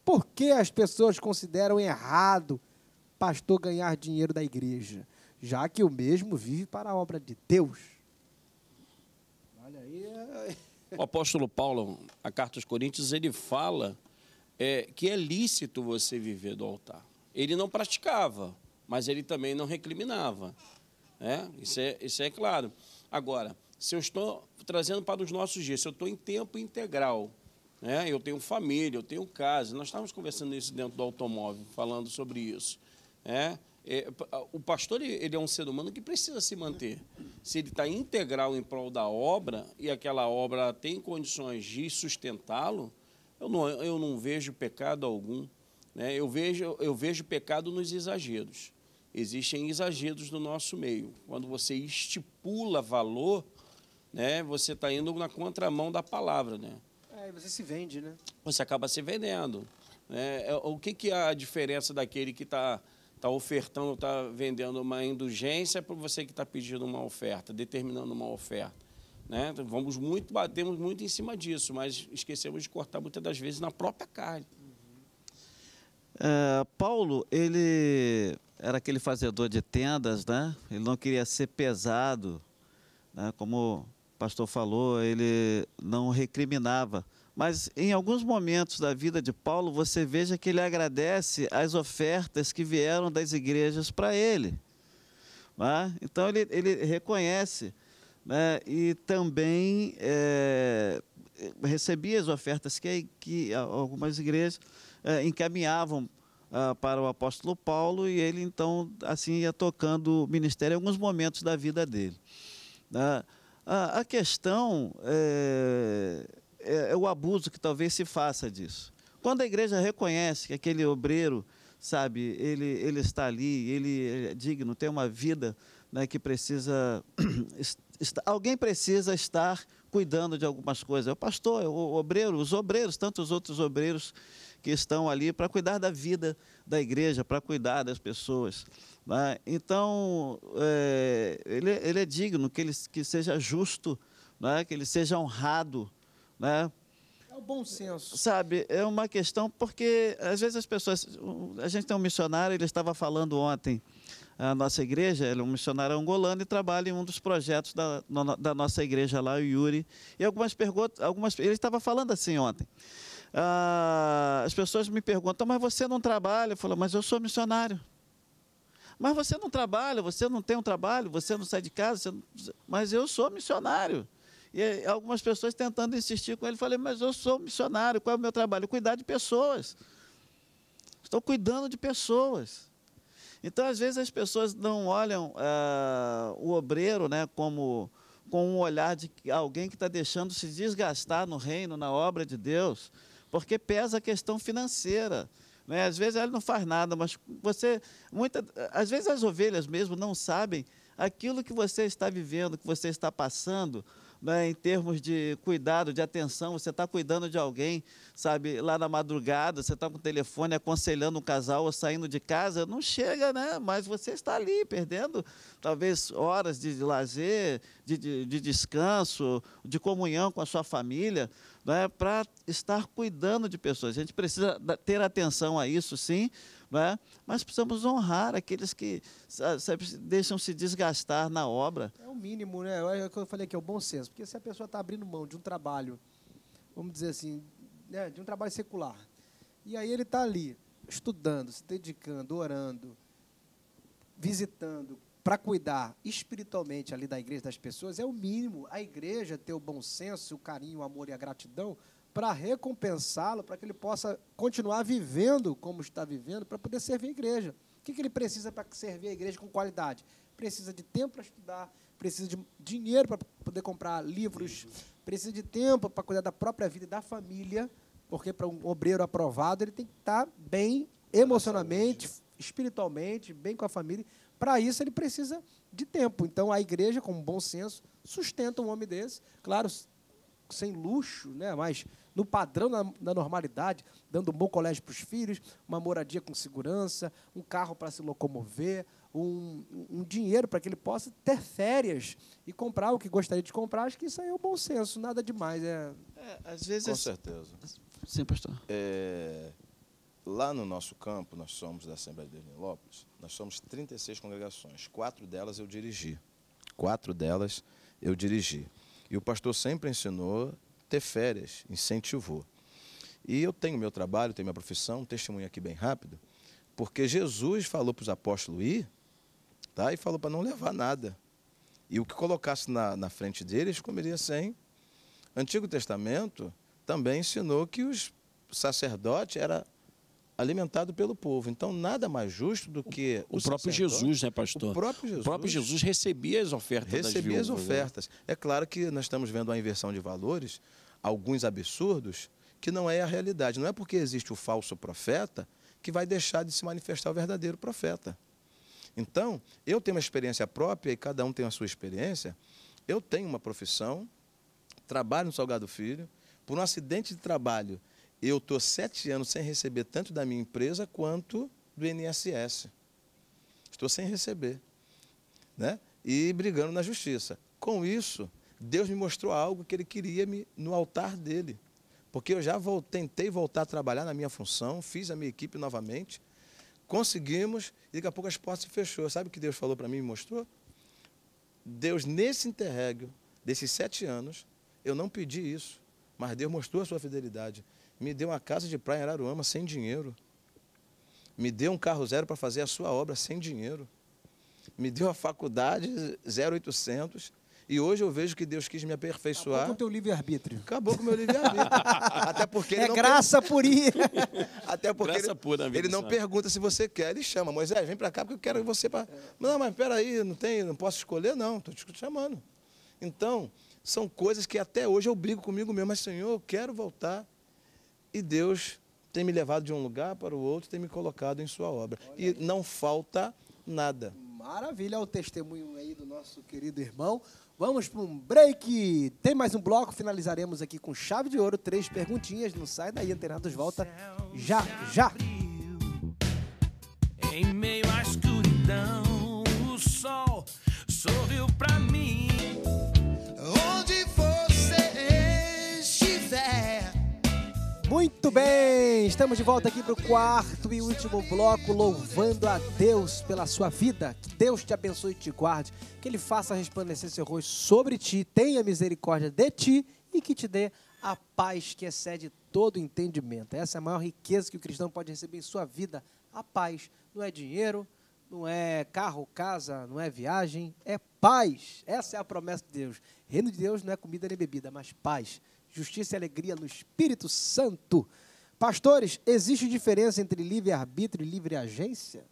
por que as pessoas consideram errado pastor ganhar dinheiro da igreja, já que o mesmo vive para a obra de Deus? Olha aí. É. O apóstolo Paulo, a carta aos Coríntios, ele fala é, que é lícito você viver do altar. Ele não praticava, mas ele também não recriminava. É? Isso, é, isso é claro. Agora, se eu estou trazendo para os nossos dias, se eu estou em tempo integral, né? eu tenho família, eu tenho casa, nós estávamos conversando isso dentro do automóvel, falando sobre isso. É? É, o pastor ele é um ser humano que precisa se manter. Se ele está integral em prol da obra e aquela obra tem condições de sustentá-lo, eu não, eu não vejo pecado algum. Né? Eu, vejo, eu vejo pecado nos exageros. Existem exageros no nosso meio. Quando você estipula valor, né, você está indo na contramão da palavra. Né? É, você se vende, né? Você acaba se vendendo. Né? É, o que, que é a diferença daquele que está tá ofertando, está vendendo uma indulgência para você que está pedindo uma oferta, determinando uma oferta? Né? Então, vamos muito, batemos muito em cima disso, mas esquecemos de cortar muitas das vezes na própria carne. É, Paulo, ele era aquele fazedor de tendas, né? Ele não queria ser pesado, né? Como o pastor falou, ele não recriminava. Mas em alguns momentos da vida de Paulo, você veja que ele agradece as ofertas que vieram das igrejas para ele. Né? Então ele, ele reconhece né? e também é, recebia as ofertas que, que algumas igrejas eh, encaminhavam ah, para o apóstolo Paulo e ele então assim ia tocando o ministério em alguns momentos da vida dele. Ah, a, questão eh, é, é, o abuso que talvez se faça disso. Quando a igreja reconhece que aquele obreiro sabe, ele, ele está ali, ele é digno, tem uma vida né, que precisa. Está, alguém precisa estar cuidando de algumas coisas. É o pastor, é o obreiro, os obreiros, tantos outros obreiros que estão ali para cuidar da vida da igreja, para cuidar das pessoas. Né? Então, é, ele, ele, é digno, que ele que seja justo, né? que ele seja honrado. Né? É o bom senso. Sabe, é uma questão, porque às vezes as pessoas. A gente tem um missionário, ele estava falando ontem a nossa igreja, ele é um missionário angolano e trabalha em um dos projetos da, da nossa igreja lá, o Yuri. E algumas perguntas, algumas, ele estava falando assim ontem ah, as pessoas me perguntam, mas você não trabalha? Eu falo, mas eu sou missionário. Mas você não trabalha, você não tem um trabalho, você não sai de casa, não... mas eu sou missionário. E algumas pessoas tentando insistir com ele, falei, mas eu sou missionário, qual é o meu trabalho? Cuidar de pessoas. Estou cuidando de pessoas. Então, às vezes, as pessoas não olham ah, o obreiro né, como com um olhar de alguém que está deixando se desgastar no reino, na obra de Deus porque pesa a questão financeira. Né? Às vezes ela não faz nada, mas você. Muita, às vezes as ovelhas mesmo não sabem aquilo que você está vivendo, que você está passando. Né, em termos de cuidado, de atenção, você está cuidando de alguém, sabe, lá na madrugada, você está com o telefone aconselhando um casal ou saindo de casa, não chega, né? Mas você está ali, perdendo talvez horas de lazer, de, de, de descanso, de comunhão com a sua família é né, para estar cuidando de pessoas. A gente precisa ter atenção a isso, sim, é mas precisamos honrar aqueles que deixam se desgastar na obra. É o mínimo, né? É o que eu falei que é o bom senso. Porque se a pessoa está abrindo mão de um trabalho, vamos dizer assim, né, de um trabalho secular, e aí ele está ali, estudando, se dedicando, orando, visitando, para cuidar espiritualmente ali da igreja das pessoas, é o mínimo a igreja ter o bom senso, o carinho, o amor e a gratidão para recompensá-lo, para que ele possa continuar vivendo como está vivendo, para poder servir a igreja. O que, que ele precisa para servir a igreja com qualidade? Precisa de tempo para estudar, precisa de dinheiro para poder comprar livros, precisa de tempo para cuidar da própria vida e da família, porque para um obreiro aprovado ele tem que estar tá bem emocionalmente, espiritualmente, bem com a família, para isso, ele precisa de tempo. Então, a igreja, com bom senso, sustenta um homem desse, claro, sem luxo, né? mas no padrão da, da normalidade, dando um bom colégio para os filhos, uma moradia com segurança, um carro para se locomover, um, um dinheiro para que ele possa ter férias e comprar o que gostaria de comprar. Acho que isso aí é o um bom senso, nada demais. É... é às vezes, com é certeza. Sim, pastor. É Lá no nosso campo, nós somos da Assembleia de Lopes, nós somos 36 congregações, quatro delas eu dirigi. Quatro delas eu dirigi. E o pastor sempre ensinou ter férias, incentivou. E eu tenho meu trabalho, tenho minha profissão, um testemunho aqui bem rápido, porque Jesus falou para os apóstolos ir, tá? e falou para não levar nada. E o que colocasse na, na frente deles, comeria sem. Antigo Testamento também ensinou que os sacerdote era alimentado pelo povo. Então, nada mais justo do que... O, o próprio Jesus, né, pastor? O próprio Jesus, o próprio Jesus recebia as ofertas Recebia viúvas, as né? ofertas. Né? É claro que nós estamos vendo uma inversão de valores, alguns absurdos, que não é a realidade. Não é porque existe o falso profeta que vai deixar de se manifestar o verdadeiro profeta. Então, eu tenho uma experiência própria e cada um tem a sua experiência. Eu tenho uma profissão, trabalho no Salgado Filho, por um acidente de trabalho eu estou sete anos sem receber tanto da minha empresa quanto do INSS. Estou sem receber. Né? E brigando na justiça. Com isso, Deus me mostrou algo que ele queria me no altar dele. Porque eu já vou, tentei voltar a trabalhar na minha função, fiz a minha equipe novamente, conseguimos, e daqui a pouco as portas se fechou. Sabe o que Deus falou para mim e me mostrou? Deus, nesse interrégio desses sete anos, eu não pedi isso, mas Deus mostrou a sua fidelidade me deu uma casa de praia em Araruama sem dinheiro. Me deu um carro zero para fazer a sua obra sem dinheiro. Me deu a faculdade 0800. E hoje eu vejo que Deus quis me aperfeiçoar. Acabou com o teu livre-arbítrio. Acabou com o meu livre-arbítrio. Até porque é graça per... purinha. Até porque graça ele, pura, ele não pergunta se você quer. Ele chama, Moisés, vem para cá porque eu quero você para... Não, mas peraí, não, tem, não posso escolher? Não, estou te chamando. Então, são coisas que até hoje eu brigo comigo mesmo. Mas, Senhor, eu quero voltar e Deus tem me levado de um lugar para o outro, tem me colocado em sua obra. e não falta nada. Maravilha, é o testemunho aí do nosso querido irmão. Vamos para um break. Tem mais um bloco, finalizaremos aqui com chave de ouro, três perguntinhas. Não sai daí, Antenados volta já, já. Em meio às Muito bem, estamos de volta aqui para o quarto e último bloco, louvando a Deus pela sua vida. Que Deus te abençoe e te guarde, que Ele faça resplandecer seu rosto sobre ti, tenha misericórdia de ti e que te dê a paz que excede todo entendimento. Essa é a maior riqueza que o cristão pode receber em sua vida. A paz não é dinheiro, não é carro, casa, não é viagem, é paz. Essa é a promessa de Deus. Reino de Deus não é comida nem bebida, mas paz justiça e alegria no Espírito Santo. Pastores, existe diferença entre livre-arbítrio e livre-agência?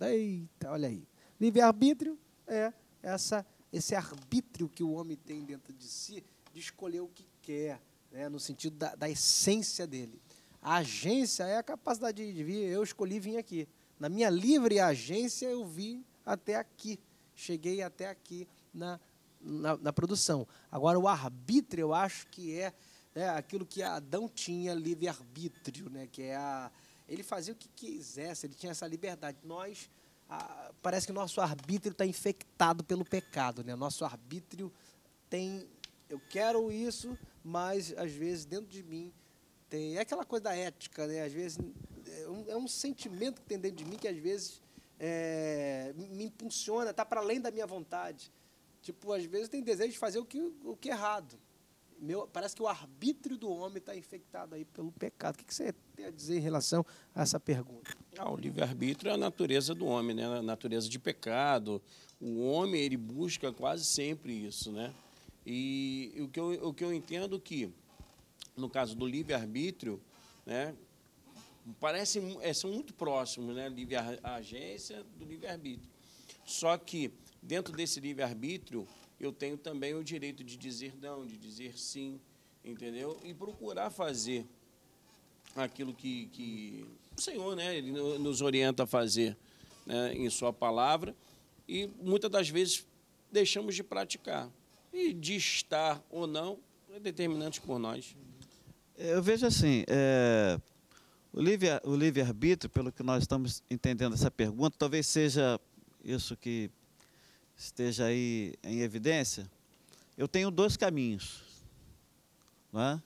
Eita, olha aí. Livre-arbítrio é essa, esse arbítrio que o homem tem dentro de si de escolher o que quer, né, no sentido da, da essência dele. A agência é a capacidade de vir, eu escolhi vir aqui. Na minha livre agência, eu vim até aqui. Cheguei até aqui na na, na produção. Agora, o arbítrio, eu acho que é, né, aquilo que Adão tinha, livre-arbítrio, né, que é a, ele fazia o que quisesse, ele tinha essa liberdade. Nós, a, parece que nosso arbítrio está infectado pelo pecado, né? nosso arbítrio tem, eu quero isso, mas às vezes dentro de mim tem, é aquela coisa da ética, né? às vezes é um, é um sentimento que tem dentro de mim que às vezes é, me impulsiona, está para além da minha vontade. Tipo, às vezes tem desejo de fazer o que, o que é errado. Meu, parece que o arbítrio do homem está infectado aí pelo pecado. O que você tem a dizer em relação a essa pergunta? Ah, o livre-arbítrio é a natureza do homem, né? a natureza de pecado. O homem ele busca quase sempre isso. Né? E o que eu, o que eu entendo que, no caso do livre-arbítrio, né, parece, é, são muito próximos, né? livre-agência do livre-arbítrio. Só que Dentro desse livre-arbítrio, eu tenho também o direito de dizer não, de dizer sim, entendeu? E procurar fazer aquilo que, que o Senhor né, ele nos orienta a fazer né, em Sua palavra. E muitas das vezes deixamos de praticar. E de estar ou não é determinante por nós. É, eu vejo assim, é, o livre-arbítrio, o livre pelo que nós estamos entendendo essa pergunta, talvez seja isso que esteja aí em evidência, eu tenho dois caminhos. É?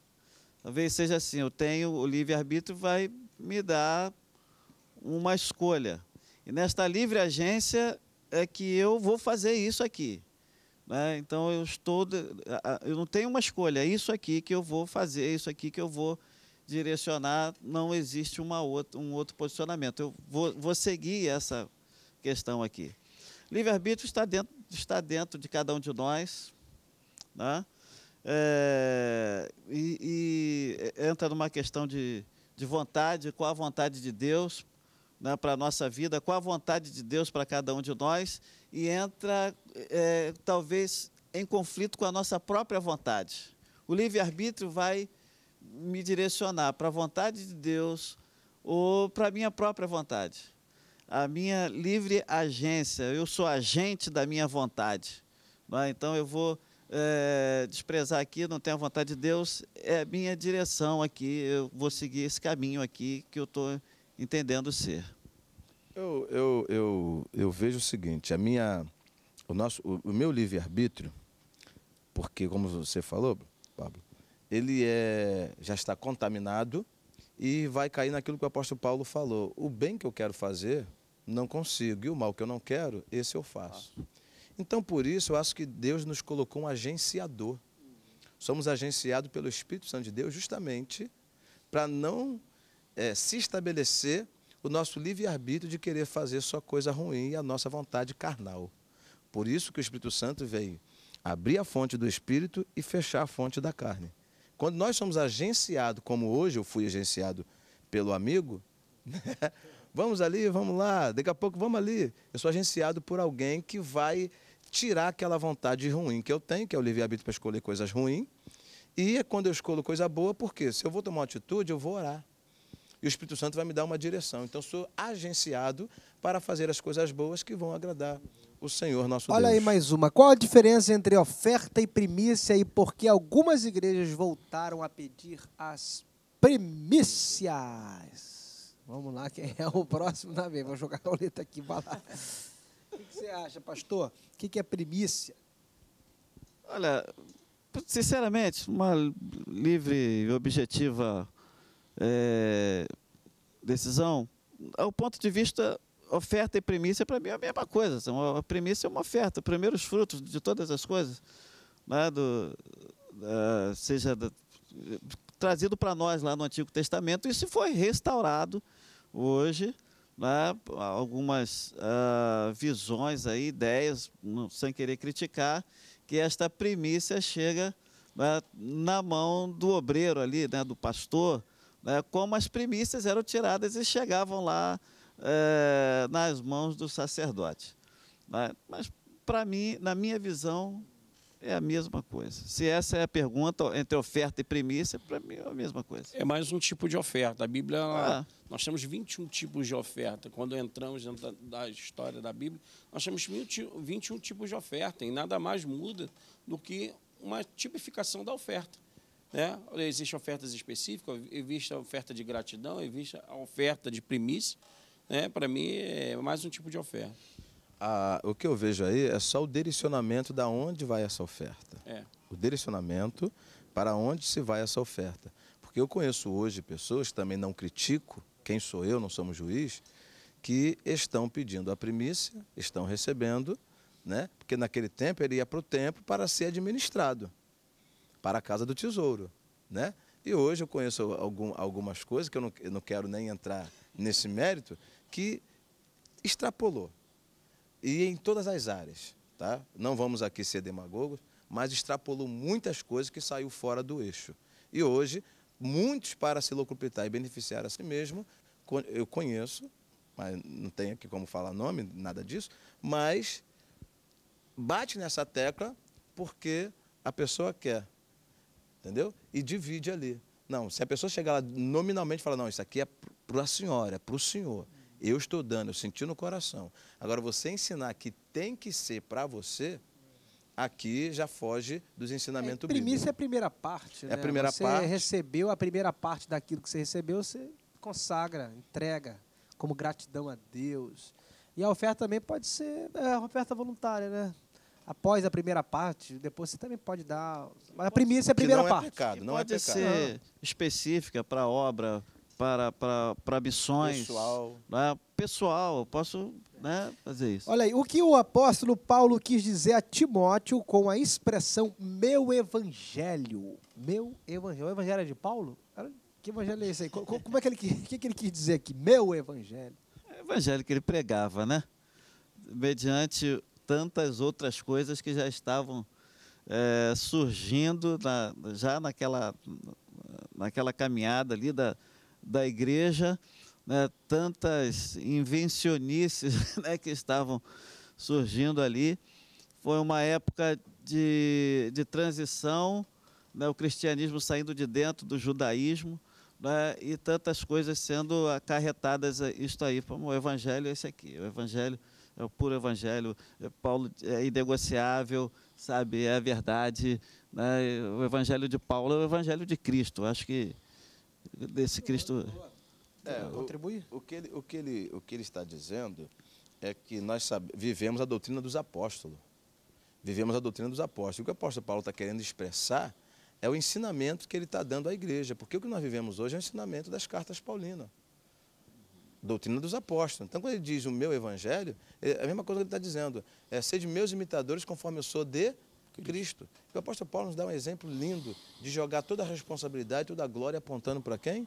Talvez seja assim, eu tenho o livre-arbítrio vai me dar uma escolha. E nesta livre agência é que eu vou fazer isso aqui. Né? Então eu estou, eu não tenho uma escolha, é isso aqui que eu vou fazer, é isso aqui que eu vou direcionar, não existe uma outra, um outro posicionamento. Eu vou, vou seguir essa questão aqui. Livre-arbítrio está dentro, está dentro de cada um de nós, né? É, e, e, entra numa questão de, de vontade, qual a vontade de Deus né, para a nossa vida, qual a vontade de Deus para cada um de nós, e entra é, talvez em conflito com a nossa própria vontade. O livre-arbítrio vai me direcionar para a vontade de Deus ou para a minha própria vontade a minha livre agência, eu sou agente da minha vontade. É? Então eu vou é, desprezar aqui, não tenho a vontade de Deus, é a minha direção aqui, eu vou seguir esse caminho aqui que eu estou entendendo ser. Eu, eu, eu, eu, vejo o seguinte, a minha, o, nosso, o, o meu livre-arbítrio, porque como você falou, Pablo, ele é, já está contaminado e vai cair naquilo que o apóstolo Paulo falou. O bem que eu quero fazer, não consigo. E o mal que eu não quero, esse eu faço. Então, por isso, eu acho que Deus nos colocou um agenciador. Somos agenciados pelo Espírito Santo de Deus justamente para não é, se estabelecer o nosso livre-arbítrio de querer fazer só coisa ruim e a nossa vontade carnal. Por isso que o Espírito Santo veio abrir a fonte do Espírito e fechar a fonte da carne. Quando nós somos agenciados, como hoje eu fui agenciado pelo amigo, né? Vamos ali, vamos lá, daqui a pouco vamos ali. Eu sou agenciado por alguém que vai tirar aquela vontade ruim que eu tenho, que é o livre-arbítrio para escolher coisas ruins. E é quando eu escolho coisa boa, porque se eu vou tomar uma atitude, eu vou orar. E o Espírito Santo vai me dar uma direção. Então sou agenciado para fazer as coisas boas que vão agradar o Senhor nosso Olha Deus. Olha aí mais uma. Qual a diferença entre oferta e primícia e por que algumas igrejas voltaram a pedir as primícias? Vamos lá, quem é o próximo na vez? Vou jogar a roleta aqui, vai lá. O que, você acha, pastor? O que, que é primícia? Olha, sinceramente, uma livre e objetiva é, decisão, ao ponto de vista oferta e primícia, para mim é a mesma coisa. Assim, a primícia é uma oferta, primeiros frutos de todas as coisas, né, do, da, seja da, trazido para nós lá no Antigo Testamento, isso foi restaurado hoje, né, algumas uh, visões, aí, ideias, sem querer criticar, que esta primícia chega né, na mão do obreiro ali, né, do pastor, né, como as primícias eram tiradas e chegavam lá eh, nas mãos do sacerdote. Né. Mas, para mim, na minha visão, é a mesma coisa. Se essa é a pergunta entre oferta e premissa, para mim é a mesma coisa. É mais um tipo de oferta. A Bíblia, ela, ah. nós temos 21 tipos de oferta. Quando entramos dentro da, história da Bíblia, nós temos 21 tipos de oferta. E nada mais muda do que uma tipificação da oferta. Né? Existem ofertas específicas, existe a oferta de gratidão, existe a oferta de primícia. Né? Para mim, é mais um tipo de oferta a, o que eu vejo aí é só o direcionamento da onde vai essa oferta. É. O direcionamento para onde se vai essa oferta. Porque eu conheço hoje pessoas, também não critico, quem sou eu, não somos juiz, que estão pedindo a primícia, estão recebendo, né? porque naquele tempo ele ia para o templo para ser administrado, para a casa do tesouro. Né? E hoje eu conheço algum, algumas coisas que eu não, eu não quero nem entrar nesse mérito, que extrapolou e em todas as áreas. Tá? Não vamos aqui ser demagogos, mas extrapolou muitas coisas que saiu fora do eixo. E hoje, muitos para se locupitar e beneficiar a si mesmo, eu conheço, mas não tenho aqui como falar nome, nada disso, mas bate nessa tecla porque a pessoa quer, entendeu? E divide ali. Não, se a pessoa chegar lá nominalmente e falar, não, isso aqui é para a senhora, é para o senhor. Eu estou dando, eu senti no coração. Agora, você ensinar que tem que ser para você, aqui já foge dos ensinamentos é, bíblicos. é a primeira parte. É né? a primeira você parte. Você recebeu a primeira parte daquilo que você recebeu, você consagra, entrega como gratidão a Deus. E a oferta também pode ser é, uma oferta voluntária, né? Após a primeira parte, depois você também pode dar. Mas a primícia é a primeira é parte. não parte. É pecado, não pode é pecado. ser específica para obra, para, para, para missões. Pessoal. Né? Pessoal, eu posso né, fazer isso. Olha aí, o que o apóstolo Paulo quis dizer a Timóteo com a expressão meu evangelho? Meu evangelho. O evangelho é de Paulo? Que evangelho é esse aí? Como é que ele, que, que ele quis dizer aqui? Meu evangelho. É o evangelho que ele pregava, né? Mediante tantas outras coisas que já estavam é, surgindo na, já naquela, naquela caminhada ali da, da igreja, né, tantas invencionices né, que estavam surgindo ali. Foi uma época de, de transição, né, o cristianismo saindo de dentro do judaísmo né, e tantas coisas sendo acarretadas isto aí. Como o evangelho é esse aqui, o evangelho é o puro evangelho, é Paulo é inegociável, sabe, é a verdade. Né? O evangelho de Paulo é o evangelho de Cristo. Acho que desse Cristo. É, contribuir. O, o, que ele, o, que ele, o que ele está dizendo é que nós sabe, vivemos a doutrina dos apóstolos. Vivemos a doutrina dos apóstolos. O que o apóstolo Paulo está querendo expressar é o ensinamento que ele está dando à igreja, porque o que nós vivemos hoje é o ensinamento das cartas paulinas. Doutrina dos apóstolos. Então, quando ele diz o meu evangelho, é a mesma coisa que ele está dizendo. É ser de meus imitadores conforme eu sou de Cristo. O apóstolo Paulo nos dá um exemplo lindo de jogar toda a responsabilidade, toda a glória apontando para quem?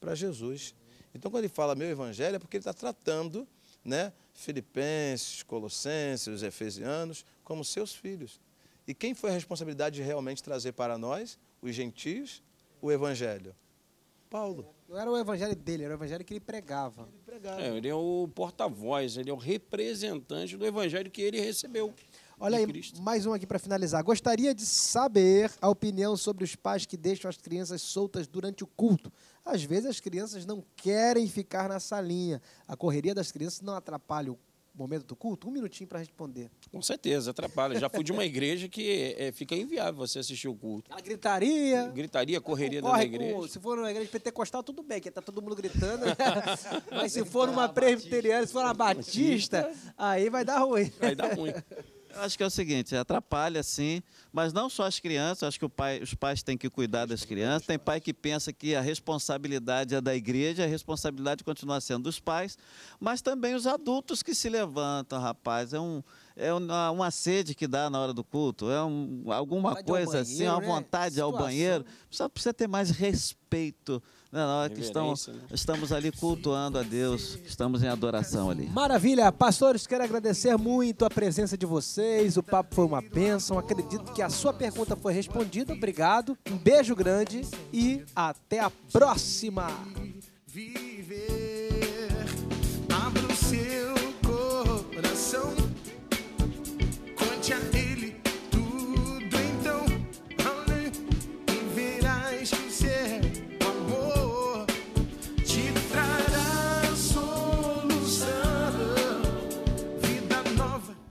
Para Jesus. Então, quando ele fala meu evangelho, é porque ele está tratando né, filipenses, colossenses, efesianos, como seus filhos. E quem foi a responsabilidade de realmente trazer para nós, os gentios, o evangelho? Paulo. É, não era o evangelho dele, era o evangelho que ele pregava. Ele, pregava. É, ele é o porta-voz, ele é o representante do evangelho que ele recebeu. Olha aí, Cristo. mais um aqui para finalizar. Gostaria de saber a opinião sobre os pais que deixam as crianças soltas durante o culto. Às vezes as crianças não querem ficar na salinha. A correria das crianças não atrapalha o momento do culto? Um minutinho para responder. Com certeza, atrapalha. Já fui de uma igreja que é, fica inviável você assistir o culto. Ela gritaria. Gritaria, correria da igreja. Com, se for uma igreja pentecostal, tudo bem, que tá todo mundo gritando. Mas se for uma presbiteriana, se for uma batista, aí vai dar ruim. Vai dar ruim. Eu acho que é o seguinte, atrapalha sim, mas não só as crianças, acho que pai, os pais têm que cuidar das crianças. Tem pai que pensa que a responsabilidade é da igreja, a responsabilidade continua sendo dos pais, mas também os adultos que se levantam, rapaz. É, um, é uma, sede que dá na hora do culto, é um, alguma coisa assim, banheiro, assim, uma né? vontade né? ao banheiro. Só precisa ter mais respeito não, não, é que estamos, né? estamos ali cultuando a Deus, estamos em adoração ali. Maravilha, pastores, quero agradecer muito a presença de vocês, o papo foi uma bênção, acredito que a sua pergunta foi respondida, obrigado, um beijo grande e até a próxima! Viver